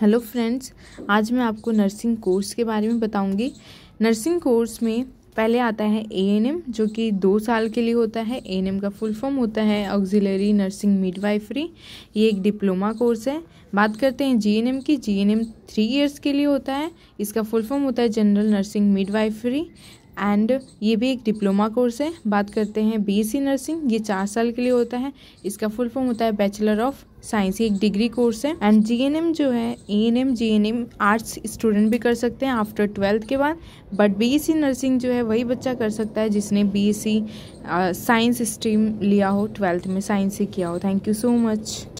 hello friends आज मैं आपको नर्सिंग कोर्स के बारे में बताऊंगी नर्सिंग कोर्स में पहले आता है ए एन एम जो कि दो साल के लिए होता है ए एन एम का फुल फॉर्म होता है ऑक्जिलरी नर्सिंग मिडवाइफरी ये एक डिप्लोमा कोर्स है बात करते हैं जी एन एम की G N M three years के लिए होता है इसका फुल फॉर्म होता है जनरल नर्सिंग मिडवाइफरी एंड ये भी एक डिप्लोमा कोर्स है बात करते हैं बीएससी नर्सिंग ये चार साल के लिए होता है इसका फुल फॉर्म होता है बैचलर ऑफ साइंस एक डिग्री कोर्स है एंड जीएनएम जो है A N M G N M arts student भी कर सकते हैं आफ्टर ट्वेल्थ के बाद बट बीएससी नर्सिंग जो है वही बच्चा कर सकता है जिसने बीएससी साइंस स्ट्रीम लिया हो ट्वेल्थ में साइंस से किया हो थैंक यू सो मच